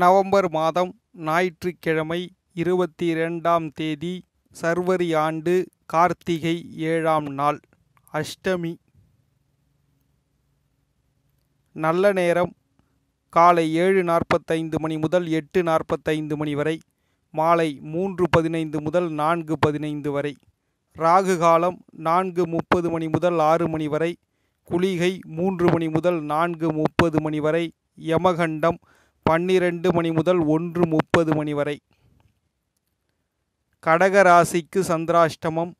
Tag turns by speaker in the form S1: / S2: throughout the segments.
S1: November மாதம் ஞாயிற்றுக்கிழமை இருபத்தி இரண்டாம் தேதி சர்வரி ஆண்டு கார்த்திகை ஏழாம் நாள் அஷ்டமி நல்ல நேரம் காலை ஏழு நாற்பத்தைந்து மணி முதல் எட்டு நாற்பத்தைந்து மணி வரை மாலை மூன்று பதினைந்து முதல் நான்கு பதினைந்து வரை ராகு காலம் நான்கு முப்பது மணி முதல் ஆறு மணி வரை குளிகை மூன்று மணி முதல் நான்கு முப்பது மணி வரை யமகண்டம் பன்னிரெண்டு மணி முதல் ஒன்று முப்பது மணி வரை கடக ராசிக்கு சந்திராஷ்டமம்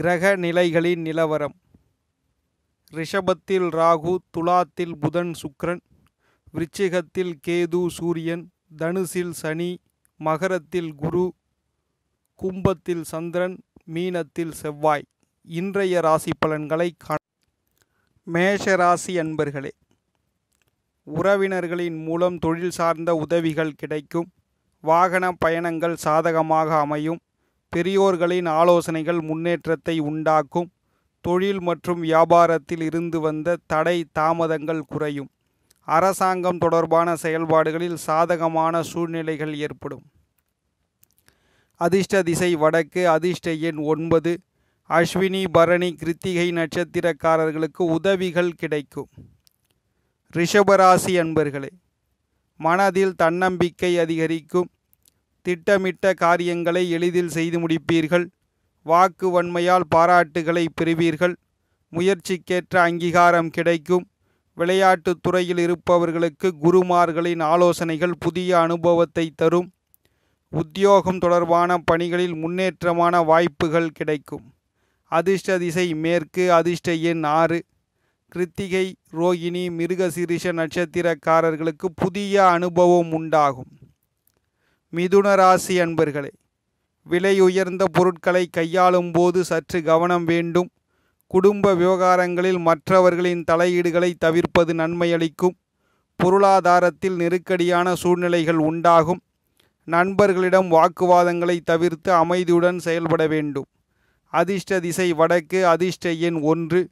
S1: கிரக நிலைகளின் நிலவரம் ரிஷபத்தில் ராகு துலாத்தில் புதன் சுக்ரன் விருச்சிகத்தில் கேது சூரியன் தனுசில் சனி மகரத்தில் குரு கும்பத்தில் சந்திரன் மீனத்தில் செவ்வாய் இன்றைய ராசி பலன்களை காண மேஷராசி அன்பர்களே உறவினர்களின் மூலம் தொழில் சார்ந்த உதவிகள் கிடைக்கும் வாகன பயணங்கள் சாதகமாக அமையும் பெரியோர்களின் ஆலோசனைகள் முன்னேற்றத்தை உண்டாக்கும் தொழில் மற்றும் வியாபாரத்தில் இருந்து வந்த தடை தாமதங்கள் குறையும் அரசாங்கம் தொடர்பான செயல்பாடுகளில் சாதகமான சூழ்நிலைகள் ஏற்படும் அதிர்ஷ்ட திசை வடக்கு அதிர்ஷ்ட எண் ஒன்பது அஸ்வினி பரணி கிருத்திகை நட்சத்திரக்காரர்களுக்கு உதவிகள் கிடைக்கும் ரிஷபராசி அன்பர்களே மனதில் தன்னம்பிக்கை அதிகரிக்கும் திட்டமிட்ட காரியங்களை எளிதில் செய்து முடிப்பீர்கள் வாக்கு வன்மையால் பாராட்டுகளை பெறுவீர்கள் முயற்சிக்கேற்ற அங்கீகாரம் கிடைக்கும் விளையாட்டுத் துறையில் இருப்பவர்களுக்கு குருமார்களின் ஆலோசனைகள் புதிய அனுபவத்தை தரும் உத்தியோகம் தொடர்பான பணிகளில் முன்னேற்றமான வாய்ப்புகள் கிடைக்கும் அதிர்ஷ்ட திசை மேற்கு அதிர்ஷ்ட எண் ஆறு கிருத்திகை ரோகிணி மிருகசிரிஷ நட்சத்திரக்காரர்களுக்கு புதிய அனுபவம் உண்டாகும் மிதுன ராசி அன்பர்களே விலை உயர்ந்த பொருட்களை கையாளும் போது சற்று கவனம் வேண்டும் குடும்ப விவகாரங்களில் மற்றவர்களின் தலையீடுகளை தவிர்ப்பது நன்மையளிக்கும் பொருளாதாரத்தில் நெருக்கடியான சூழ்நிலைகள் உண்டாகும் நண்பர்களிடம் வாக்குவாதங்களை தவிர்த்து அமைதியுடன் செயல்பட வேண்டும் அதிர்ஷ்ட திசை வடக்கு அதிர்ஷ்ட எண் ஒன்று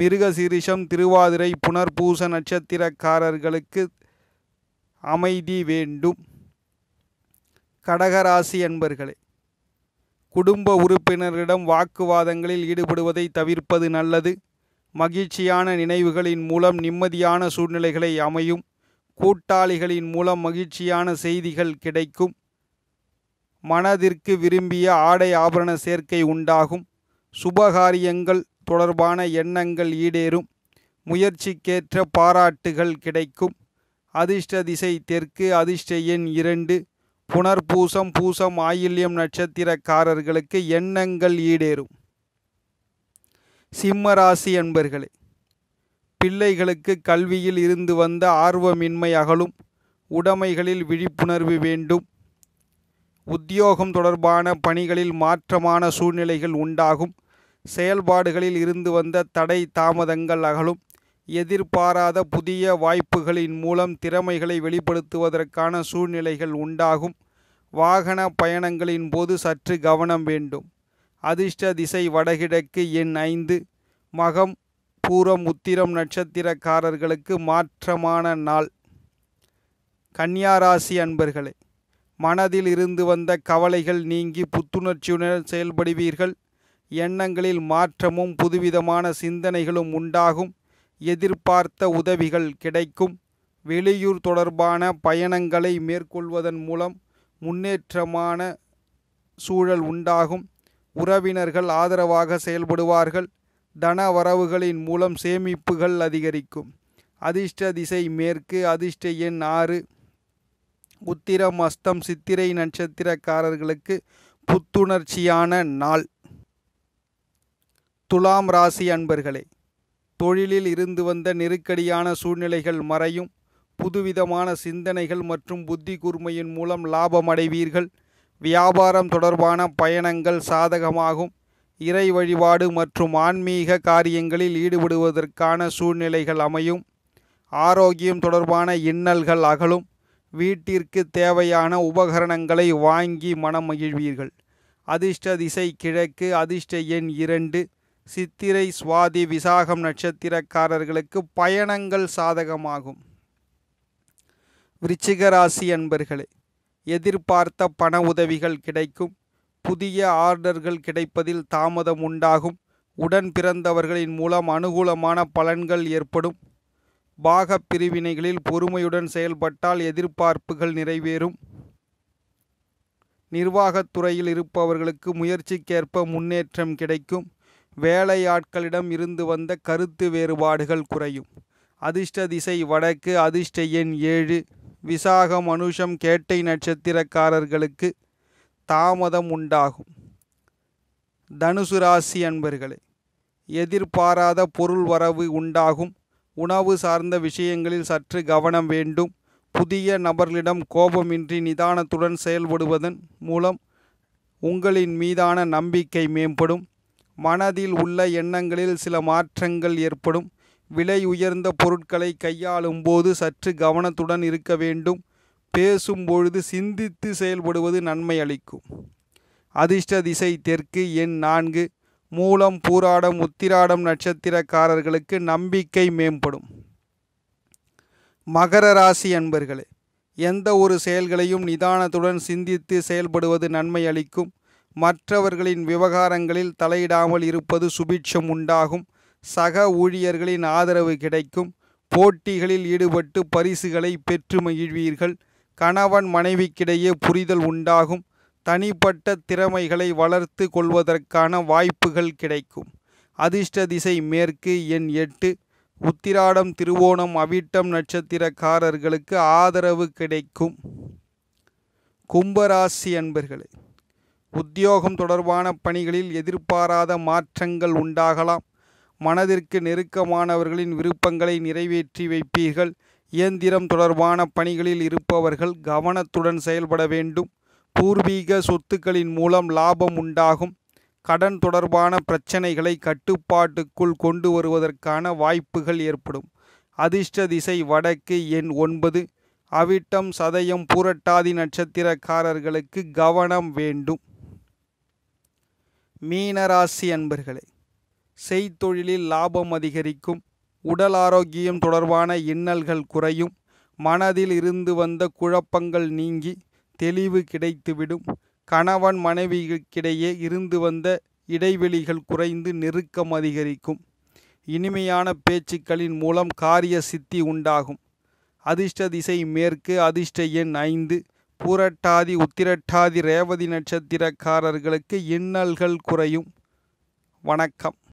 S1: மிருகசீரிஷம் திருவாதிரை புனர்பூச நட்சத்திரக்காரர்களுக்கு அமைதி வேண்டும் கடகராசி என்பர்களே குடும்ப உறுப்பினரிடம் வாக்குவாதங்களில் ஈடுபடுவதை தவிர்ப்பது நல்லது மகிழ்ச்சியான நினைவுகளின் மூலம் நிம்மதியான சூழ்நிலைகளை அமையும் கூட்டாளிகளின் மூலம் மகிழ்ச்சியான செய்திகள் கிடைக்கும் மனதிற்கு விரும்பிய ஆடை ஆபரண சேர்க்கை உண்டாகும் சுபகாரியங்கள் தொடர்பான எண்ணங்கள் ஈடேறும் முயற்சிக்கேற்ற பாராட்டுகள் கிடைக்கும் அதிர்ஷ்ட திசை தெற்கு அதிர்ஷ்ட எண் இரண்டு புனர்பூசம் பூசம் ஆயில்யம் நட்சத்திரக்காரர்களுக்கு எண்ணங்கள் ஈடேறும் சிம்மராசி என்பர்களே பிள்ளைகளுக்கு கல்வியில் இருந்து வந்த ஆர்வமின்மை அகலும் உடைமைகளில் விழிப்புணர்வு வேண்டும் உத்தியோகம் தொடர்பான பணிகளில் மாற்றமான சூழ்நிலைகள் உண்டாகும் செயல்பாடுகளில் இருந்து வந்த தடை தாமதங்கள் அகலும் எதிர்பாராத புதிய வாய்ப்புகளின் மூலம் திறமைகளை வெளிப்படுத்துவதற்கான சூழ்நிலைகள் உண்டாகும் வாகன பயணங்களின் போது சற்று கவனம் வேண்டும் அதிர்ஷ்ட திசை வடகிழக்கு எண் ஐந்து மகம் பூரம் உத்திரம் நட்சத்திரக்காரர்களுக்கு மாற்றமான நாள் கன்னியாராசி அன்பர்களே மனதில் இருந்து வந்த கவலைகள் நீங்கி புத்துணர்ச்சியுடன் செயல்படுவீர்கள் எண்ணங்களில் மாற்றமும் புதுவிதமான சிந்தனைகளும் உண்டாகும் எதிர்பார்த்த உதவிகள் கிடைக்கும் வெளியூர் தொடர்பான பயணங்களை மேற்கொள்வதன் மூலம் முன்னேற்றமான சூழல் உண்டாகும் உறவினர்கள் ஆதரவாக செயல்படுவார்கள் தன வரவுகளின் மூலம் சேமிப்புகள் அதிகரிக்கும் அதிர்ஷ்ட திசை மேற்கு அதிர்ஷ்ட எண் ஆறு உத்திரம் அஸ்தம் சித்திரை நட்சத்திரக்காரர்களுக்கு புத்துணர்ச்சியான நாள் துலாம் ராசி அன்பர்களே தொழிலில் இருந்து வந்த நெருக்கடியான சூழ்நிலைகள் மறையும் புதுவிதமான சிந்தனைகள் மற்றும் புத்தி கூர்மையின் மூலம் லாபம் அடைவீர்கள் வியாபாரம் தொடர்பான பயணங்கள் சாதகமாகும் இறை வழிபாடு மற்றும் ஆன்மீக காரியங்களில் ஈடுபடுவதற்கான சூழ்நிலைகள் அமையும் ஆரோக்கியம் தொடர்பான இன்னல்கள் அகலும் வீட்டிற்கு தேவையான உபகரணங்களை வாங்கி மனம் மகிழ்வீர்கள் அதிர்ஷ்ட திசை கிழக்கு அதிர்ஷ்ட எண் இரண்டு சித்திரை சுவாதி விசாகம் நட்சத்திரக்காரர்களுக்கு பயணங்கள் சாதகமாகும் விருச்சிக ராசி அன்பர்களே எதிர்பார்த்த பண உதவிகள் கிடைக்கும் புதிய ஆர்டர்கள் கிடைப்பதில் தாமதம் உண்டாகும் உடன் பிறந்தவர்களின் மூலம் அனுகூலமான பலன்கள் ஏற்படும் பாக பிரிவினைகளில் பொறுமையுடன் செயல்பட்டால் எதிர்பார்ப்புகள் நிறைவேறும் நிர்வாகத்துறையில் இருப்பவர்களுக்கு முயற்சிக்கேற்ப முன்னேற்றம் கிடைக்கும் வேலையாட்களிடம் இருந்து வந்த கருத்து வேறுபாடுகள் குறையும் அதிர்ஷ்ட திசை வடக்கு அதிர்ஷ்ட எண் ஏழு விசாக மனுஷம் கேட்டை நட்சத்திரக்காரர்களுக்கு தாமதம் உண்டாகும் தனுசு ராசி அன்பர்களே எதிர்பாராத பொருள் வரவு உண்டாகும் உணவு சார்ந்த விஷயங்களில் சற்று கவனம் வேண்டும் புதிய நபர்களிடம் கோபமின்றி நிதானத்துடன் செயல்படுவதன் மூலம் உங்களின் மீதான நம்பிக்கை மேம்படும் மனதில் உள்ள எண்ணங்களில் சில மாற்றங்கள் ஏற்படும் விலை உயர்ந்த பொருட்களை கையாளும் போது சற்று கவனத்துடன் இருக்க வேண்டும் பேசும்பொழுது சிந்தித்து செயல்படுவது நன்மை அளிக்கும் அதிர்ஷ்ட திசை தெற்கு எண் நான்கு மூலம் பூராடம் உத்திராடம் நட்சத்திரக்காரர்களுக்கு நம்பிக்கை மேம்படும் மகர ராசி அன்பர்களே எந்த ஒரு செயல்களையும் நிதானத்துடன் சிந்தித்து செயல்படுவது நன்மை அளிக்கும் மற்றவர்களின் விவகாரங்களில் தலையிடாமல் இருப்பது சுபிட்சம் உண்டாகும் சக ஊழியர்களின் ஆதரவு கிடைக்கும் போட்டிகளில் ஈடுபட்டு பரிசுகளை பெற்று மகிழ்வீர்கள் கணவன் மனைவிக்கிடையே புரிதல் உண்டாகும் தனிப்பட்ட திறமைகளை வளர்த்து கொள்வதற்கான வாய்ப்புகள் கிடைக்கும் அதிர்ஷ்ட திசை மேற்கு எண் எட்டு உத்திராடம் திருவோணம் அவிட்டம் நட்சத்திரக்காரர்களுக்கு ஆதரவு கிடைக்கும் கும்பராசி அன்பர்களே உத்தியோகம் தொடர்பான பணிகளில் எதிர்பாராத மாற்றங்கள் உண்டாகலாம் மனதிற்கு நெருக்கமானவர்களின் விருப்பங்களை நிறைவேற்றி வைப்பீர்கள் இயந்திரம் தொடர்பான பணிகளில் இருப்பவர்கள் கவனத்துடன் செயல்பட வேண்டும் பூர்வீக சொத்துக்களின் மூலம் லாபம் உண்டாகும் கடன் தொடர்பான பிரச்சனைகளை கட்டுப்பாட்டுக்குள் கொண்டு வருவதற்கான வாய்ப்புகள் ஏற்படும் அதிர்ஷ்ட திசை வடக்கு எண் ஒன்பது அவிட்டம் சதயம் பூரட்டாதி நட்சத்திரக்காரர்களுக்கு கவனம் வேண்டும் மீனராசி அன்பர்களே செய்தொழிலில் லாபம் அதிகரிக்கும் உடல் ஆரோக்கியம் தொடர்பான இன்னல்கள் குறையும் மனதில் இருந்து வந்த குழப்பங்கள் நீங்கி தெளிவு கிடைத்துவிடும் கணவன் மனைவிக்கிடையே இருந்து வந்த இடைவெளிகள் குறைந்து நெருக்கம் அதிகரிக்கும் இனிமையான பேச்சுக்களின் மூலம் காரிய சித்தி உண்டாகும் அதிர்ஷ்ட திசை மேற்கு அதிர்ஷ்ட எண் ஐந்து பூரட்டாதி உத்திரட்டாதி ரேவதி நட்சத்திரக்காரர்களுக்கு இன்னல்கள் குறையும் வணக்கம்